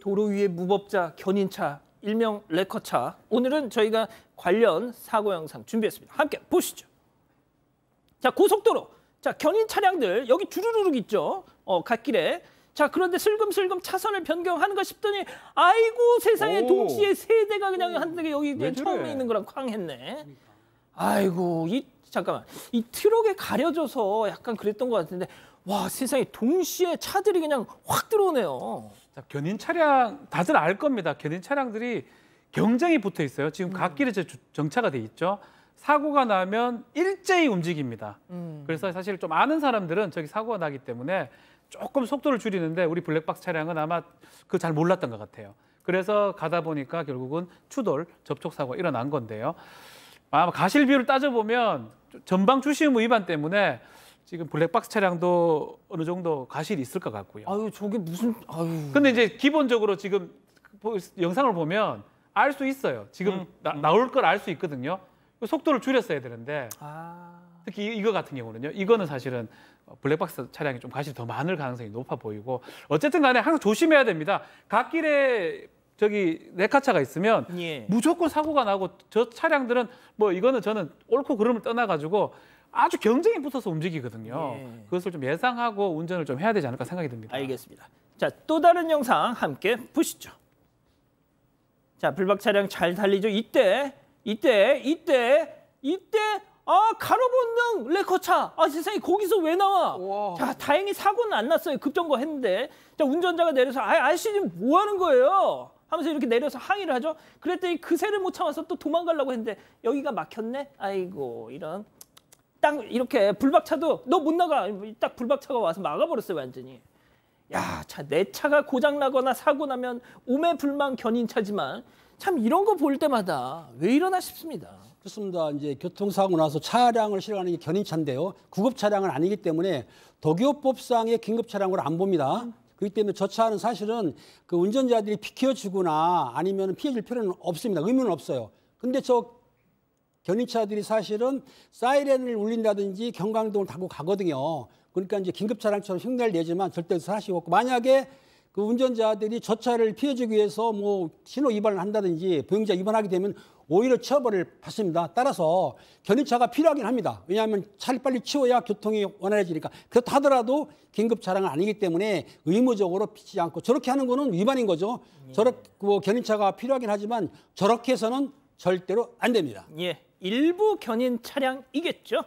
도로 위의 무법자, 견인차, 일명 레커차. 오늘은 저희가 관련 사고 영상 준비했습니다. 함께 보시죠. 자, 고속도로. 자, 견인 차량들 여기 주르르륵 있죠. 어, 갓길에. 자, 그런데 슬금슬금 차선을 변경하는가 싶더니 아이고 세상에 오. 동시에 세 대가 그냥 한 대가 여기 처음에 있는 거랑 쾅 했네. 아이고 이 잠깐만 이 트럭에 가려져서 약간 그랬던 것 같은데 와 세상에 동시에 차들이 그냥 확 들어오네요. 자, 견인 차량 다들 알 겁니다. 견인 차량들이 경쟁이 붙어 있어요. 지금 각길에 음. 정차가 돼 있죠. 사고가 나면 일제히 움직입니다. 음. 그래서 사실 좀 아는 사람들은 저기 사고가 나기 때문에 조금 속도를 줄이는데 우리 블랙박스 차량은 아마 그 잘 몰랐던 것 같아요. 그래서 가다 보니까 결국은 추돌, 접촉사고가 일어난 건데요. 아마 가실 비율 따져보면 전방 주시음 위반 때문에 지금 블랙박스 차량도 어느 정도 과실이 있을 것 같고요. 아유 저게 무슨 아유. 근데 이제 기본적으로 지금 영상을 보면 알 수 있어요. 지금 음, 나, 나올 걸 알 수 있거든요. 속도를 줄였어야 되는데 아... 특히 이거 같은 경우는요. 이거는 사실은 블랙박스 차량이 좀 과실이 더 많을 가능성이 높아 보이고 어쨌든 간에 항상 조심해야 됩니다. 갓길에 저기 레카차가 네 있으면 예. 무조건 사고가 나고 저 차량들은 뭐 이거는 저는 옳고 그름을 떠나가지고 아주 경쟁이 붙어서 움직이거든요. 예. 그것을 좀 예상하고 운전을 좀 해야 되지 않을까 생각이 듭니다. 알겠습니다. 자, 또 다른 영상 함께 보시죠. 자, 불박 차량 잘 달리죠. 이때, 이때, 이때, 이때 아 가로본등 레커차 아 세상에 거기서 왜 나와 우와. 자 다행히 사고는 안 났어요 급정거 했는데 자 운전자가 내려서 아 아저씨 지금 뭐 하는 거예요 하면서 이렇게 내려서 항의를 하죠. 그랬더니 그새를 못 참아서 또 도망가려고 했는데 여기가 막혔네. 아이고 이런 딱 이렇게 불박차도 너 못 나가 딱 불박차가 와서 막아버렸어요 완전히. 야, 차, 내 차가 고장나거나 사고 나면 오매불망 견인차지만 참 이런 거 볼 때마다 왜 이러나 싶습니다. 그렇습니다. 이제 교통사고 나서 차량을 실어가는 게 견인차인데요. 구급 차량은 아니기 때문에 도교법상의 긴급 차량으로 안 봅니다. 그렇기 때문에 저 차는 사실은 그 운전자들이 피켜주거나 아니면 피해줄 필요는 없습니다. 의무는 없어요. 근데 저 견인차들이 사실은 사이렌을 울린다든지 경광등을 타고 가거든요. 그러니까 이제 긴급 차량처럼 흉내를 내지만 절대 사실 없고 만약에 그 운전자들이 저 차를 피해주기 위해서 뭐 신호 위반을 한다든지 보행자 위반하게 되면 오히려 처벌을 받습니다. 따라서 견인차가 필요하긴 합니다. 왜냐하면 차를 빨리 치워야 교통이 원활해지니까. 그렇다 하더라도 긴급 차량은 아니기 때문에 의무적으로 피지 치 않고 저렇게 하는 거는 위반인 거죠. 예. 저렇게 뭐 견인차가 필요하긴 하지만 저렇게 해서는 절대로 안 됩니다. 예. 일부 견인 차량이겠죠.